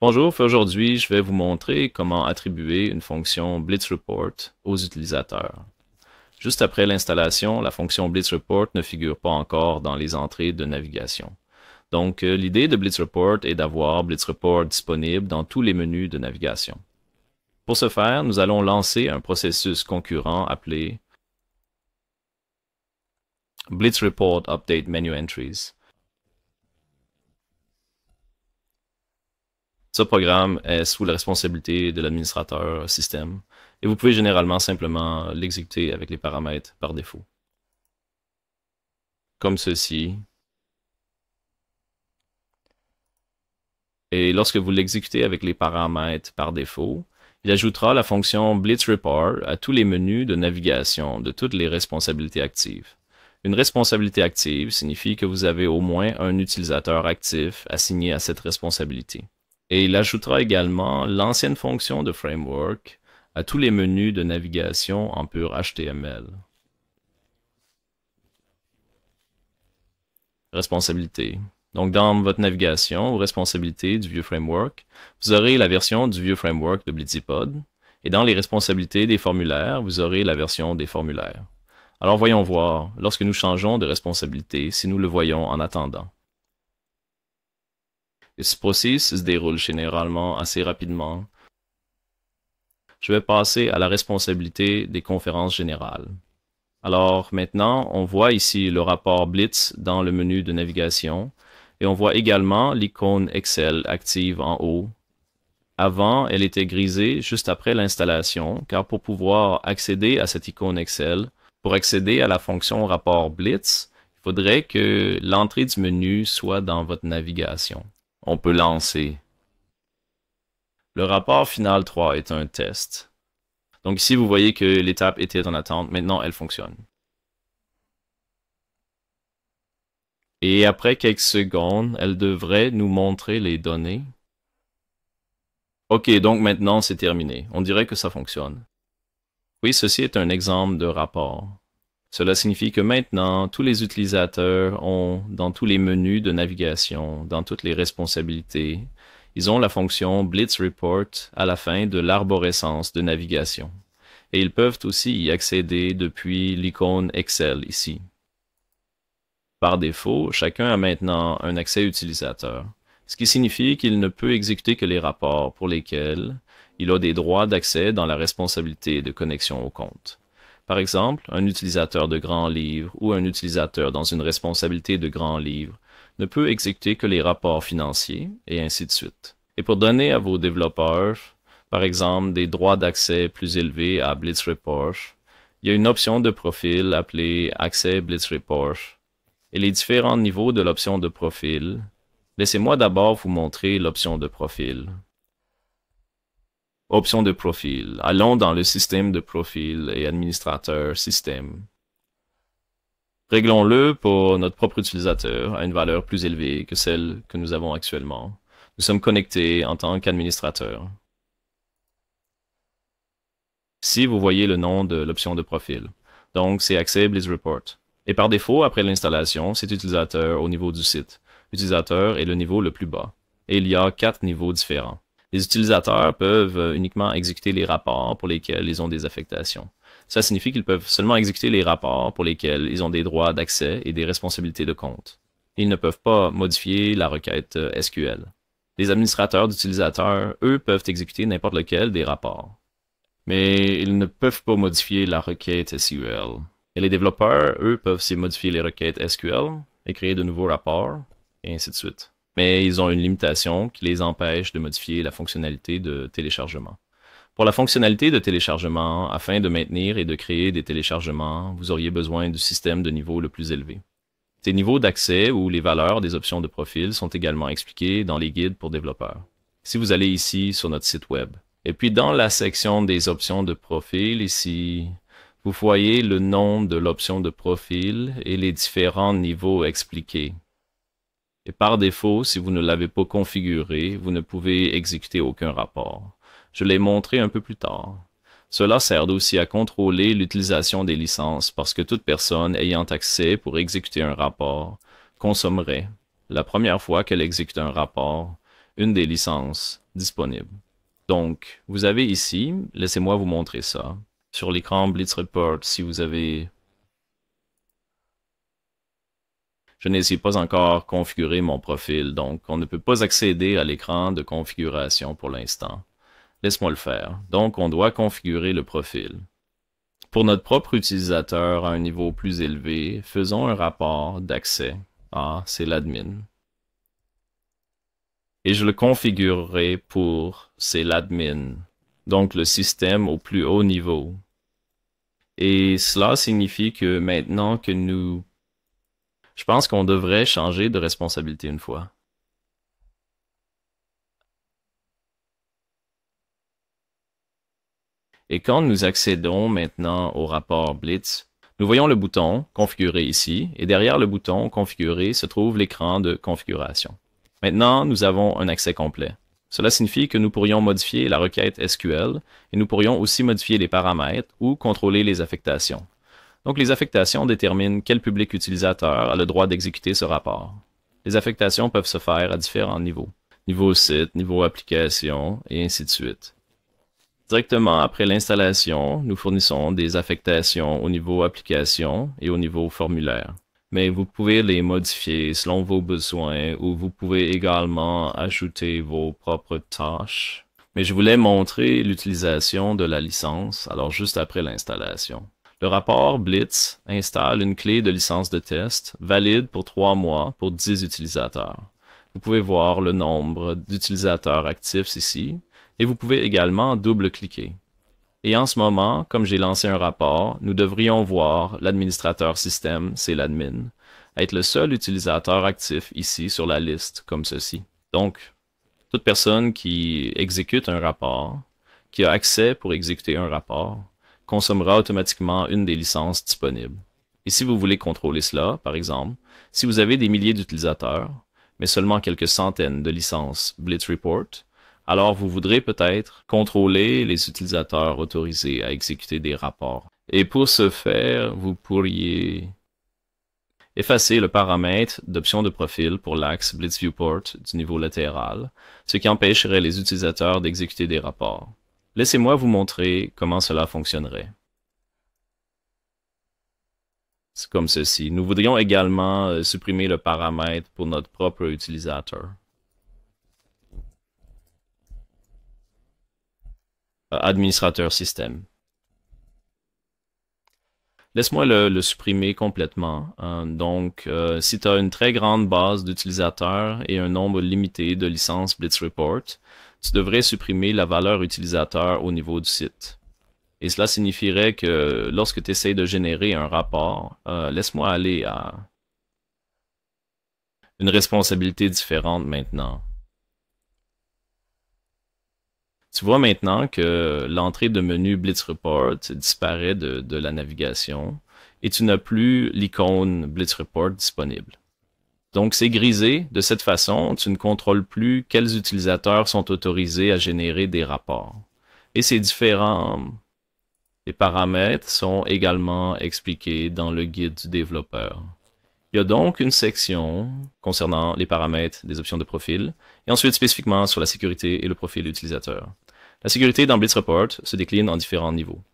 Bonjour, aujourd'hui je vais vous montrer comment attribuer une fonction BlitzReport aux utilisateurs. Juste après l'installation, la fonction BlitzReport ne figure pas encore dans les entrées de navigation. Donc euh, l'idée de BlitzReport est d'avoir BlitzReport disponible dans tous les menus de navigation. Pour ce faire, nous allons lancer un processus concurrent appelé BlitzReport Update Menu Entries. Ce programme est sous la responsabilité de l'administrateur système et vous pouvez généralement simplement l'exécuter avec les paramètres par défaut. Comme ceci. Et lorsque vous l'exécutez avec les paramètres par défaut, il ajoutera la fonction Blitz Report à tous les menus de navigation de toutes les responsabilités actives. Une responsabilité active signifie que vous avez au moins un utilisateur actif assigné à cette responsabilité. Et il ajoutera également l'ancienne fonction de framework à tous les menus de navigation en pur HTML. Responsabilité. Donc, dans votre navigation ou responsabilité du vieux framework, vous aurez la version du vieux framework de Blitzipod. Et dans les responsabilités des formulaires, vous aurez la version des formulaires. Alors voyons voir, lorsque nous changeons de responsabilité, si nous le voyons en attendant ce processus se déroule généralement assez rapidement. Je vais passer à la responsabilité des conférences générales. Alors maintenant, on voit ici le rapport Blitz dans le menu de navigation et on voit également l'icône Excel active en haut. Avant, elle était grisée juste après l'installation, car pour pouvoir accéder à cette icône Excel, pour accéder à la fonction rapport Blitz, il faudrait que l'entrée du menu soit dans votre navigation on peut lancer. Le rapport final 3 est un test. Donc ici, vous voyez que l'étape était en attente. Maintenant, elle fonctionne. Et après quelques secondes, elle devrait nous montrer les données. OK, donc maintenant, c'est terminé. On dirait que ça fonctionne. Oui, ceci est un exemple de rapport. Cela signifie que maintenant, tous les utilisateurs ont, dans tous les menus de navigation, dans toutes les responsabilités, ils ont la fonction Blitz Report à la fin de l'arborescence de navigation. Et ils peuvent aussi y accéder depuis l'icône Excel ici. Par défaut, chacun a maintenant un accès utilisateur, ce qui signifie qu'il ne peut exécuter que les rapports pour lesquels il a des droits d'accès dans la responsabilité de connexion au compte. Par exemple, un utilisateur de grands livres ou un utilisateur dans une responsabilité de grands livres ne peut exécuter que les rapports financiers et ainsi de suite. Et pour donner à vos développeurs, par exemple, des droits d'accès plus élevés à Blitz Report, il y a une option de profil appelée Accès Blitz Report et les différents niveaux de l'option de profil. Laissez-moi d'abord vous montrer l'option de profil. Option de profil. Allons dans le système de profil et administrateur système. Réglons-le pour notre propre utilisateur à une valeur plus élevée que celle que nous avons actuellement. Nous sommes connectés en tant qu'administrateur. Si vous voyez le nom de l'option de profil. Donc, c'est Accessible is Report. Et par défaut, après l'installation, c'est utilisateur au niveau du site. Utilisateur est le niveau le plus bas. Et il y a quatre niveaux différents. Les utilisateurs peuvent euh, uniquement exécuter les rapports pour lesquels ils ont des affectations. Ça signifie qu'ils peuvent seulement exécuter les rapports pour lesquels ils ont des droits d'accès et des responsabilités de compte. Ils ne peuvent pas modifier la requête euh, SQL. Les administrateurs d'utilisateurs, eux, peuvent exécuter n'importe lequel des rapports. Mais ils ne peuvent pas modifier la requête SQL. Et les développeurs, eux, peuvent aussi modifier les requêtes SQL et créer de nouveaux rapports, et ainsi de suite mais ils ont une limitation qui les empêche de modifier la fonctionnalité de téléchargement. Pour la fonctionnalité de téléchargement, afin de maintenir et de créer des téléchargements, vous auriez besoin du système de niveau le plus élevé. Ces niveaux d'accès ou les valeurs des options de profil sont également expliqués dans les guides pour développeurs. Si vous allez ici sur notre site web, et puis dans la section des options de profil ici, vous voyez le nom de l'option de profil et les différents niveaux expliqués. Et par défaut, si vous ne l'avez pas configuré, vous ne pouvez exécuter aucun rapport. Je l'ai montré un peu plus tard. Cela sert aussi à contrôler l'utilisation des licences parce que toute personne ayant accès pour exécuter un rapport consommerait, la première fois qu'elle exécute un rapport, une des licences disponibles. Donc, vous avez ici, laissez-moi vous montrer ça, sur l'écran Blitz Report si vous avez je n'ai pas encore configuré mon profil, donc on ne peut pas accéder à l'écran de configuration pour l'instant. Laisse-moi le faire. Donc, on doit configurer le profil. Pour notre propre utilisateur à un niveau plus élevé, faisons un rapport d'accès. Ah, c'est l'admin. Et je le configurerai pour c'est l'admin, donc le système au plus haut niveau. Et cela signifie que maintenant que nous je pense qu'on devrait changer de responsabilité une fois. Et quand nous accédons maintenant au rapport Blitz, nous voyons le bouton Configurer ici, et derrière le bouton Configurer se trouve l'écran de configuration. Maintenant, nous avons un accès complet. Cela signifie que nous pourrions modifier la requête SQL et nous pourrions aussi modifier les paramètres ou contrôler les affectations. Donc les affectations déterminent quel public utilisateur a le droit d'exécuter ce rapport. Les affectations peuvent se faire à différents niveaux. Niveau site, niveau application, et ainsi de suite. Directement après l'installation, nous fournissons des affectations au niveau application et au niveau formulaire. Mais vous pouvez les modifier selon vos besoins ou vous pouvez également ajouter vos propres tâches. Mais je voulais montrer l'utilisation de la licence, alors juste après l'installation. Le rapport Blitz installe une clé de licence de test valide pour trois mois pour 10 utilisateurs. Vous pouvez voir le nombre d'utilisateurs actifs ici et vous pouvez également double-cliquer. Et en ce moment, comme j'ai lancé un rapport, nous devrions voir l'administrateur système, c'est l'admin, être le seul utilisateur actif ici sur la liste, comme ceci. Donc, toute personne qui exécute un rapport, qui a accès pour exécuter un rapport, consommera automatiquement une des licences disponibles. Et si vous voulez contrôler cela, par exemple, si vous avez des milliers d'utilisateurs, mais seulement quelques centaines de licences Blitz Report, alors vous voudrez peut-être contrôler les utilisateurs autorisés à exécuter des rapports. Et pour ce faire, vous pourriez effacer le paramètre d'option de profil pour l'axe Blitz Viewport du niveau latéral, ce qui empêcherait les utilisateurs d'exécuter des rapports. Laissez-moi vous montrer comment cela fonctionnerait. C'est comme ceci. Nous voudrions également euh, supprimer le paramètre pour notre propre utilisateur. Euh, administrateur système. Laisse-moi le, supprimer complètement. Hein. donc, euh, si tu as une très grande base d'utilisateurs et un nombre limité de licences Blitz Report, tu devrais supprimer la valeur utilisateur au niveau du site. Et cela signifierait que lorsque tu essayes de générer un rapport, euh, laisse-moi aller à une responsabilité différente maintenant. Tu vois maintenant que l'entrée de menu Blitz Report disparaît de la navigation et tu n'as plus l'icône Blitz Report disponible. Donc, c'est grisé de cette façon. Tu ne contrôles plus quels utilisateurs sont autorisés à générer des rapports. Et ces différents paramètres sont également expliqués dans le guide du développeur. Il y a donc une section concernant les paramètres des options de profil, et ensuite spécifiquement sur la sécurité et le profil utilisateur. La sécurité dans Blitz Report se décline en différents niveaux.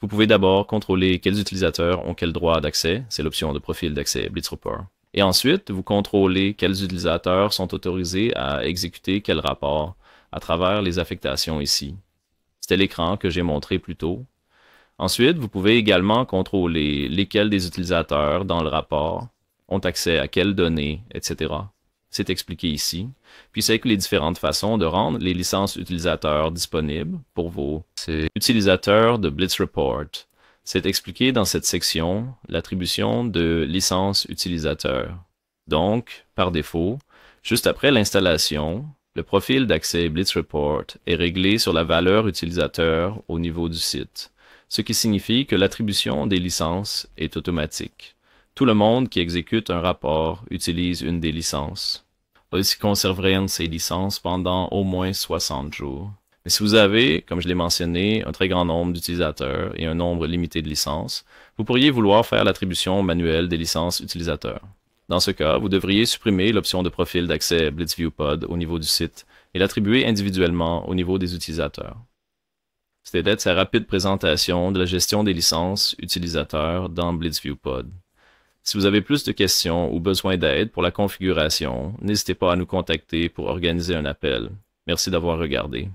Vous pouvez d'abord contrôler quels utilisateurs ont quel droit d'accès, c'est l'option de profil d'accès BlitzReport. Et ensuite, vous contrôlez quels utilisateurs sont autorisés à exécuter quel rapport à travers les affectations ici. C'était l'écran que j'ai montré plus tôt. Ensuite, vous pouvez également contrôler lesquels des utilisateurs dans le rapport ont accès à quelles données, etc. C'est expliqué ici. Puis c'est que les différentes façons de rendre les licences utilisateurs disponibles pour vos utilisateurs de Blitz Report. C'est expliqué dans cette section l'attribution de licence utilisateur. Donc, par défaut, juste après l'installation, le profil d'accès Blitz Report est réglé sur la valeur utilisateur au niveau du site, ce qui signifie que l'attribution des licences est automatique. Tout le monde qui exécute un rapport utilise une des licences. une de ces licences pendant au moins 60 jours si vous avez, comme je l'ai mentionné, un très grand nombre d'utilisateurs et un nombre limité de licences, vous pourriez vouloir faire l'attribution manuelle des licences utilisateurs. Dans ce cas, vous devriez supprimer l'option de profil d'accès BlitzViewPod au niveau du site et l'attribuer individuellement au niveau des utilisateurs. C'était sa rapide présentation de la gestion des licences utilisateurs dans BlitzViewPod. Si vous avez plus de questions ou besoin d'aide pour la configuration, n'hésitez pas à nous contacter pour organiser un appel. Merci d'avoir regardé.